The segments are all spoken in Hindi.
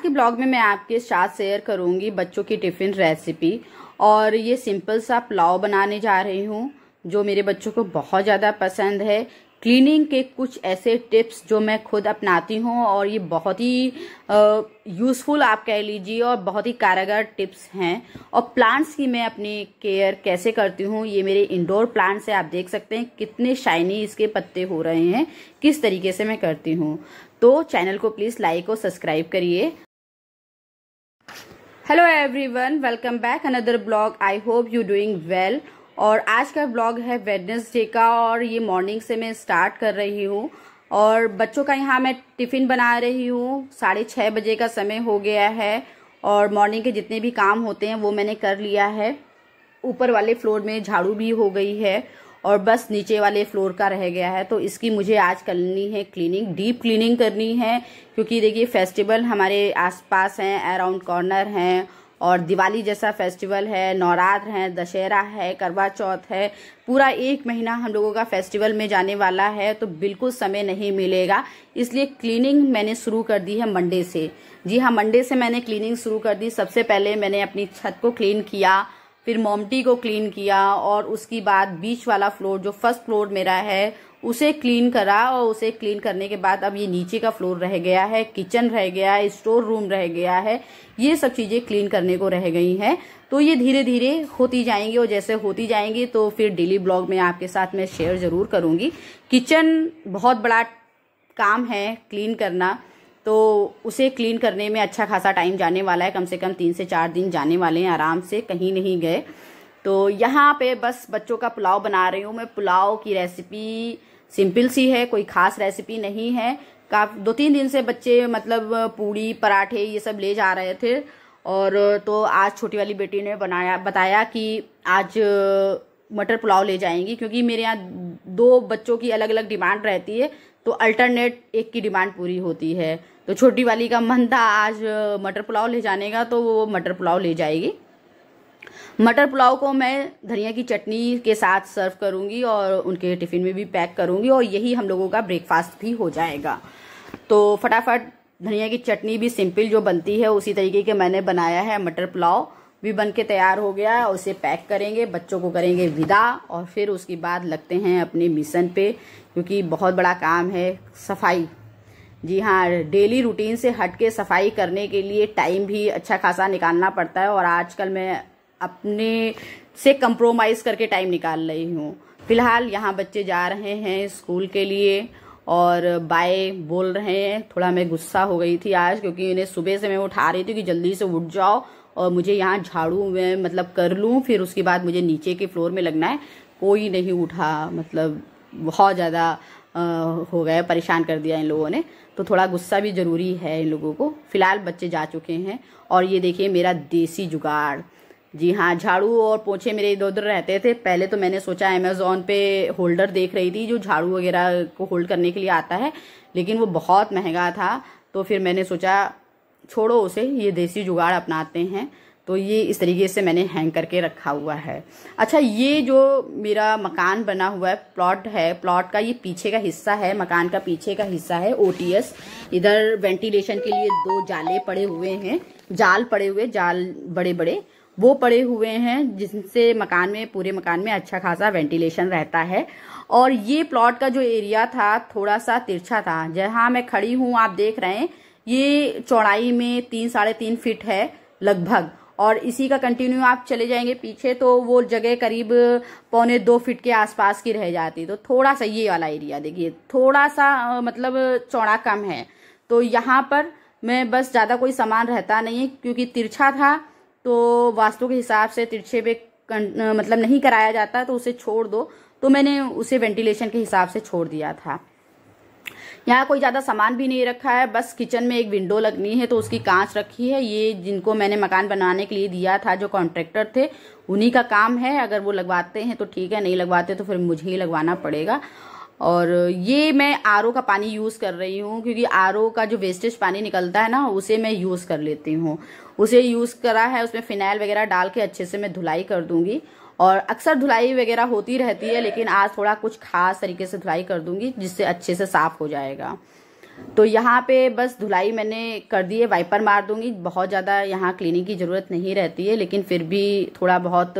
आज के ब्लॉग में मैं आपके साथ शेयर करूंगी बच्चों की टिफ़िन रेसिपी और ये सिंपल सा पुलाव बनाने जा रही हूँ जो मेरे बच्चों को बहुत ज़्यादा पसंद है क्लीनिंग के कुछ ऐसे टिप्स जो मैं खुद अपनाती हूँ और ये बहुत ही यूज़फुल आप कह लीजिए और बहुत ही कारगर टिप्स हैं और प्लांट्स की मैं अपनी केयर कैसे करती हूँ ये मेरे इंडोर प्लांट्स है आप देख सकते हैं कितने शाइनी इसके पत्ते हो रहे हैं किस तरीके से मैं करती हूँ तो चैनल को प्लीज़ लाइक और सब्सक्राइब करिए hello everyone welcome back another blog I hope you doing well और आज का ब्लॉग है वेडनेसडे का और ये मॉर्निंग से मैं स्टार्ट कर रही हूँ और बच्चों का यहाँ मैं टिफ़िन बना रही हूँ साढ़े छः बजे का समय हो गया है और मॉर्निंग के जितने भी काम होते हैं वो मैंने कर लिया है ऊपर वाले फ्लोर में झाड़ू भी हो गई है और बस नीचे वाले फ्लोर का रह गया है तो इसकी मुझे आज करनी है क्लीनिंग डीप क्लीनिंग करनी है क्योंकि देखिए फेस्टिवल हमारे आसपास हैं अराउंड कॉर्नर हैं और दिवाली जैसा फेस्टिवल है नवरात्र है दशहरा है करवा चौथ है पूरा एक महीना हम लोगों का फेस्टिवल में जाने वाला है तो बिल्कुल समय नहीं मिलेगा इसलिए क्लीनिंग मैंने शुरू कर दी है मंडे से जी हाँ मंडे से मैंने क्लीनिंग शुरू कर दी सबसे पहले मैंने अपनी छत को क्लीन किया फिर मोमटी को क्लीन किया और उसके बाद बीच वाला फ्लोर जो फर्स्ट फ्लोर मेरा है उसे क्लीन करा और उसे क्लीन करने के बाद अब ये नीचे का फ्लोर रह गया है किचन रह गया है स्टोर रूम रह गया है ये सब चीज़ें क्लीन करने को रह गई हैं तो ये धीरे धीरे होती जाएंगी और जैसे होती जाएंगी तो फिर डेली ब्लॉग में आपके साथ मैं शेयर ज़रूर करूँगी किचन बहुत बड़ा काम है क्लीन करना तो उसे क्लीन करने में अच्छा खासा टाइम जाने वाला है कम से कम तीन से चार दिन जाने वाले हैं आराम से कहीं नहीं गए तो यहाँ पे बस बच्चों का पुलाव बना रही हूँ मैं पुलाव की रेसिपी सिंपल सी है कोई खास रेसिपी नहीं है का दो तीन दिन से बच्चे मतलब पूड़ी पराठे ये सब ले जा रहे थे और तो आज छोटी वाली बेटी ने बनाया बताया कि आज मटर पुलाव ले जाएंगी क्योंकि मेरे यहाँ दो बच्चों की अलग अलग डिमांड रहती है तो अल्टरनेट एक की डिमांड पूरी होती है तो छोटी वाली का मन था आज मटर पुलाव ले जाने का तो वो मटर पुलाव ले जाएगी मटर पुलाव को मैं धनिया की चटनी के साथ सर्व करूंगी और उनके टिफ़िन में भी पैक करूंगी और यही हम लोगों का ब्रेकफास्ट भी हो जाएगा तो फटाफट धनिया की चटनी भी सिंपल जो बनती है उसी तरीके के मैंने बनाया है मटर पुलाव भी बन के तैयार हो गया है उसे पैक करेंगे बच्चों को करेंगे विदा और फिर उसके बाद लगते हैं अपने मिशन पे क्योंकि बहुत बड़ा काम है सफाई जी हाँ डेली रूटीन से हट के सफाई करने के लिए टाइम भी अच्छा खासा निकालना पड़ता है और आजकल मैं अपने से कंप्रोमाइज़ करके टाइम निकाल रही हूँ फिलहाल यहाँ बच्चे जा रहे हैं स्कूल के लिए और बाय बोल रहे हैं थोड़ा मैं गुस्सा हो गई थी आज क्योंकि इन्हें सुबह से मैं उठा रही थी कि जल्दी से उठ जाओ और मुझे यहाँ झाड़ू में मतलब कर लूँ फिर उसके बाद मुझे नीचे के फ्लोर में लगना है कोई नहीं उठा मतलब बहुत ज़्यादा हो गया परेशान कर दिया इन लोगों ने तो थोड़ा गुस्सा भी ज़रूरी है इन लोगों को फ़िलहाल बच्चे जा चुके हैं और ये देखिए मेरा देसी जुगाड़ जी हाँ झाड़ू और पोछे मेरे इधर उधर रहते थे पहले तो मैंने सोचा अमेजोन पे होल्डर देख रही थी जो झाड़ू वगैरह को होल्ड करने के लिए आता है लेकिन वो बहुत महंगा था तो फिर मैंने सोचा छोड़ो उसे ये देसी जुगाड़ अपनाते हैं तो ये इस तरीके से मैंने हैंग करके रखा हुआ है अच्छा ये जो मेरा मकान बना हुआ है प्लॉट है प्लॉट का ये पीछे का हिस्सा है मकान का पीछे का हिस्सा है ओटीएस इधर वेंटिलेशन के लिए दो जाले पड़े हुए हैं जाल पड़े हुए जाल बड़े बड़े वो पड़े हुए हैं जिनसे मकान में पूरे मकान में अच्छा खासा वेंटिलेशन रहता है और ये प्लॉट का जो एरिया था थोड़ा सा तिरछा था जहाँ मैं खड़ी हूँ आप देख रहे हैं ये चौड़ाई में तीन साढ़े तीन फिट है लगभग और इसी का कंटिन्यू आप चले जाएंगे पीछे तो वो जगह करीब पौने दो फिट के आसपास की रह जाती तो थोड़ा सा ये वाला एरिया देखिए थोड़ा सा मतलब चौड़ा कम है तो यहाँ पर मैं बस ज़्यादा कोई सामान रहता नहीं है क्योंकि तिरछा था तो वास्तु के हिसाब से तिरछे पे मतलब नहीं कराया जाता तो उसे छोड़ दो तो मैंने उसे वेंटिलेशन के हिसाब से छोड़ दिया था यहाँ कोई ज़्यादा सामान भी नहीं रखा है बस किचन में एक विंडो लगनी है तो उसकी कांच रखी है ये जिनको मैंने मकान बनाने के लिए दिया था जो कॉन्ट्रेक्टर थे उन्हीं का काम है अगर वो लगवाते हैं तो ठीक है नहीं लगवाते तो फिर मुझे ही लगवाना पड़ेगा और ये मैं आर का पानी यूज़ कर रही हूँ क्योंकि आर का जो वेस्टेज पानी निकलता है ना उसे मैं यूज़ कर लेती हूँ उसे यूज़ करा है उसमें फिनाइल वगैरह डाल के अच्छे से मैं धुलाई कर दूंगी और अक्सर धुलाई वगैरह होती रहती है लेकिन आज थोड़ा कुछ खास तरीके से धुलाई कर दूंगी जिससे अच्छे से साफ हो जाएगा तो यहाँ पे बस धुलाई मैंने कर दी है वाइपर मार दूंगी बहुत ज़्यादा यहाँ क्लीनिंग की ज़रूरत नहीं रहती है लेकिन फिर भी थोड़ा बहुत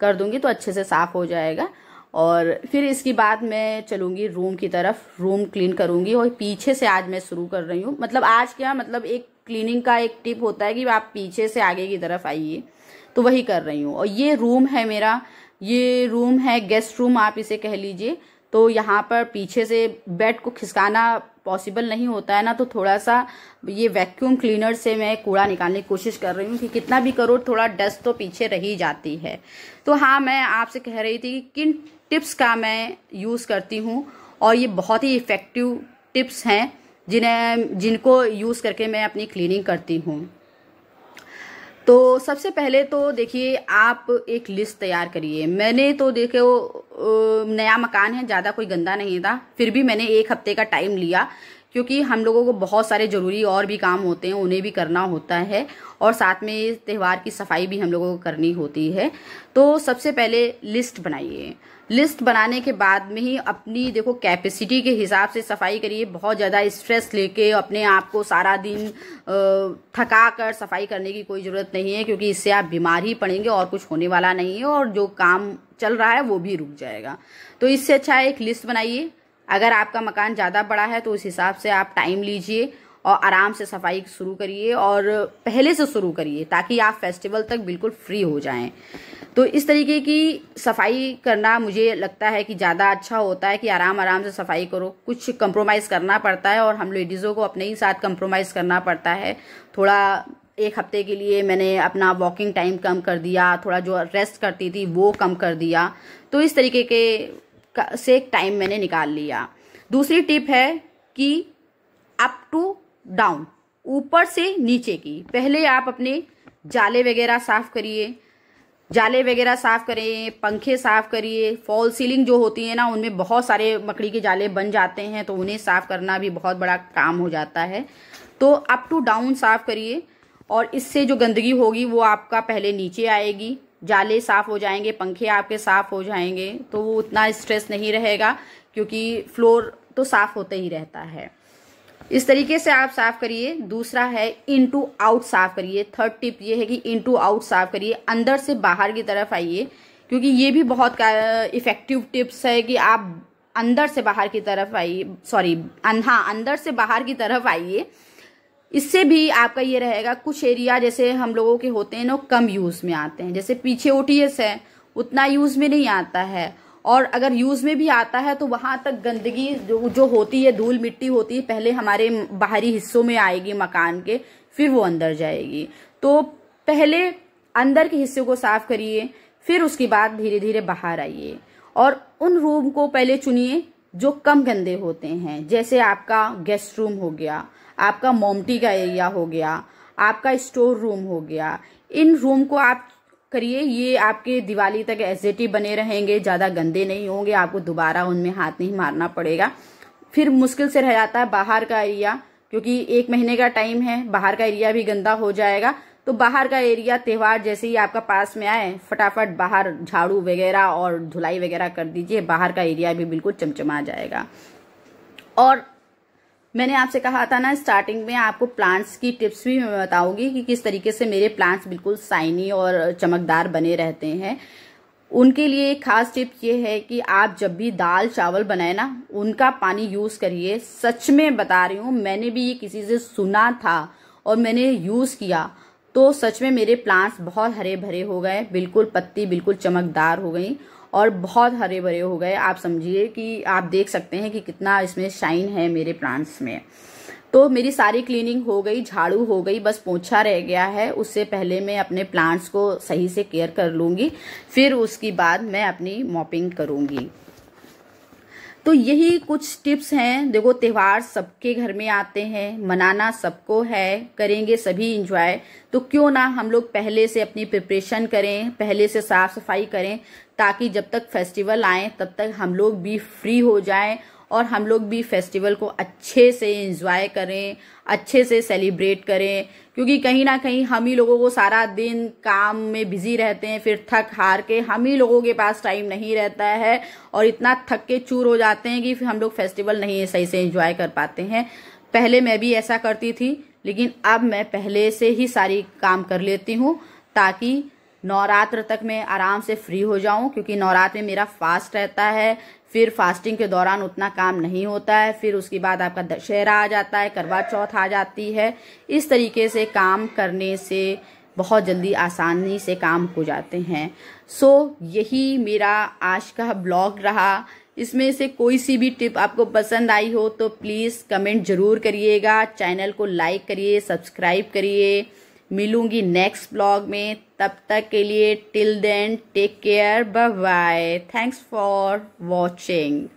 कर दूंगी तो अच्छे से साफ हो जाएगा और फिर इसके बाद मैं चलूंगी रूम की तरफ रूम क्लीन करूंगी और पीछे से आज मैं शुरू कर रही हूँ मतलब आज क्या मतलब एक क्लीनिंग का एक टिप होता है कि आप पीछे से आगे की तरफ आइए तो वही कर रही हूँ और ये रूम है मेरा ये रूम है गेस्ट रूम आप इसे कह लीजिए तो यहाँ पर पीछे से बेड को खिसकाना पॉसिबल नहीं होता है ना तो थोड़ा सा ये वैक्यूम क्लीनर से मैं कूड़ा निकालने की कोशिश कर रही हूँ कि कितना भी करो थोड़ा डस्ट तो पीछे रह ही जाती है तो हाँ मैं आपसे कह रही थी कि किन टिप्स का मैं यूज़ करती हूँ और ये बहुत ही इफ़ेक्टिव टिप्स हैं जिन्हें जिनको यूज़ करके मैं अपनी क्लीनिंग करती हूँ तो सबसे पहले तो देखिए आप एक लिस्ट तैयार करिए मैंने तो देखे वो नया मकान है ज़्यादा कोई गंदा नहीं था फिर भी मैंने एक हफ्ते का टाइम लिया क्योंकि हम लोगों को बहुत सारे ज़रूरी और भी काम होते हैं उन्हें भी करना होता है और साथ में इस त्यौहार की सफाई भी हम लोगों को करनी होती है तो सबसे पहले लिस्ट बनाइए लिस्ट बनाने के बाद में ही अपनी देखो कैपेसिटी के हिसाब से सफाई करिए बहुत ज़्यादा स्ट्रेस लेके अपने आप को सारा दिन थका कर सफाई करने की कोई ज़रूरत नहीं है क्योंकि इससे आप बीमार ही पड़ेंगे और कुछ होने वाला नहीं है और जो काम चल रहा है वो भी रुक जाएगा तो इससे अच्छा है एक लिस्ट बनाइए अगर आपका मकान ज़्यादा बड़ा है तो उस हिसाब से आप टाइम लीजिए और आराम से सफाई शुरू करिए और पहले से शुरू करिए ताकि आप फेस्टिवल तक बिल्कुल फ्री हो जाएं तो इस तरीके की सफाई करना मुझे लगता है कि ज़्यादा अच्छा होता है कि आराम आराम से सफाई करो कुछ कंप्रोमाइज़ करना पड़ता है और हम लेडीज़ों को अपने ही साथ कंप्रोमाइज़ करना पड़ता है थोड़ा एक हफ्ते के लिए मैंने अपना वॉकिंग टाइम कम कर दिया थोड़ा जो रेस्ट करती थी वो कम कर दिया तो इस तरीके के से एक टाइम मैंने निकाल लिया दूसरी टिप है कि अप टू डाउन ऊपर से नीचे की पहले आप अपने जाले वगैरह साफ करिए जाले वगैरह साफ करिए पंखे साफ करिए फॉल सीलिंग जो होती है ना उनमें बहुत सारे मकड़ी के जाले बन जाते हैं तो उन्हें साफ करना भी बहुत बड़ा काम हो जाता है तो अप टू डाउन साफ करिए और इससे जो गंदगी होगी वो आपका पहले नीचे आएगी जाले साफ हो जाएंगे पंखे आपके साफ हो जाएंगे तो वो उतना स्ट्रेस नहीं रहेगा क्योंकि फ्लोर तो साफ होते ही रहता है इस तरीके से आप साफ करिए दूसरा है इन टू आउट साफ करिए थर्ड टिप ये है कि इन टू आउट साफ करिए अंदर से बाहर की तरफ आइए क्योंकि ये भी बहुत इफेक्टिव टिप्स है कि आप अंदर से बाहर की तरफ आइए सॉरी हाँ अंदर से बाहर की तरफ आइए इससे भी आपका ये रहेगा कुछ एरिया जैसे हम लोगों के होते हैं ना कम यूज़ में आते हैं जैसे पीछे ओ है उतना यूज़ में नहीं आता है और अगर यूज़ में भी आता है तो वहां तक गंदगी जो जो होती है धूल मिट्टी होती है पहले हमारे बाहरी हिस्सों में आएगी मकान के फिर वो अंदर जाएगी तो पहले अंदर के हिस्से को साफ करिए फिर उसके बाद धीरे धीरे बाहर आइए और उन रूम को पहले चुनिए जो कम गंदे होते हैं जैसे आपका गेस्ट रूम हो गया आपका मोमटी का एरिया हो गया आपका स्टोर रूम हो गया इन रूम को आप करिए ये आपके दिवाली तक एस बने रहेंगे ज़्यादा गंदे नहीं होंगे आपको दोबारा उनमें हाथ नहीं मारना पड़ेगा फिर मुश्किल से रह जाता है बाहर का एरिया क्योंकि एक महीने का टाइम है बाहर का एरिया भी गंदा हो जाएगा तो बाहर का एरिया त्यौहार जैसे ही आपका पास में आए फटाफट बाहर झाड़ू वगैरह और धुलाई वगैरह कर दीजिए बाहर का एरिया भी बिल्कुल चमचमा जाएगा और मैंने आपसे कहा था ना स्टार्टिंग में आपको प्लांट्स की टिप्स भी मैं बताऊंगी कि किस तरीके से मेरे प्लांट्स बिल्कुल साइनी और चमकदार बने रहते हैं उनके लिए एक खास टिप ये है कि आप जब भी दाल चावल बनाए ना उनका पानी यूज करिए सच में बता रही हूँ मैंने भी ये किसी से सुना था और मैंने यूज किया तो सच में मेरे प्लांट्स बहुत हरे भरे हो गए बिल्कुल पत्ती बिल्कुल चमकदार हो गई और बहुत हरे भरे हो गए आप समझिए कि आप देख सकते हैं कि कितना इसमें शाइन है मेरे प्लांट्स में तो मेरी सारी क्लीनिंग हो गई झाड़ू हो गई बस पोछा रह गया है उससे पहले मैं अपने प्लांट्स को सही से केयर कर लूँगी फिर उसकी बाद मैं अपनी मॉपिंग करूँगी तो यही कुछ टिप्स हैं देखो त्यौहार सबके घर में आते हैं मनाना सबको है करेंगे सभी इंजॉय तो क्यों ना हम लोग पहले से अपनी प्रिपरेशन करें पहले से साफ सफाई करें ताकि जब तक फेस्टिवल आए तब तक हम लोग भी फ्री हो जाएं और हम लोग भी फेस्टिवल को अच्छे से इंजॉय करें अच्छे से सेलिब्रेट करें क्योंकि कहीं ना कहीं हम ही लोगों को सारा दिन काम में बिजी रहते हैं फिर थक हार के हम ही लोगों के पास टाइम नहीं रहता है और इतना थक के चूर हो जाते हैं कि हम लोग फेस्टिवल नहीं सही से इंजॉय कर पाते हैं पहले मैं भी ऐसा करती थी लेकिन अब मैं पहले से ही सारी काम कर लेती हूँ ताकि नवरात्र तक मैं आराम से फ्री हो जाऊं क्योंकि नवरात्र में मेरा फास्ट रहता है फिर फास्टिंग के दौरान उतना काम नहीं होता है फिर उसके बाद आपका दशहरा आ जाता है करवा चौथ आ जाती है इस तरीके से काम करने से बहुत जल्दी आसानी से काम हो जाते हैं सो यही मेरा आज का ब्लॉग रहा इसमें से कोई सी भी टिप आपको पसंद आई हो तो प्लीज़ कमेंट ज़रूर करिएगा चैनल को लाइक करिए सब्सक्राइब करिए मिलूंगी नेक्स्ट ब्लॉग में तब तक के लिए till then take care bye bye thanks for watching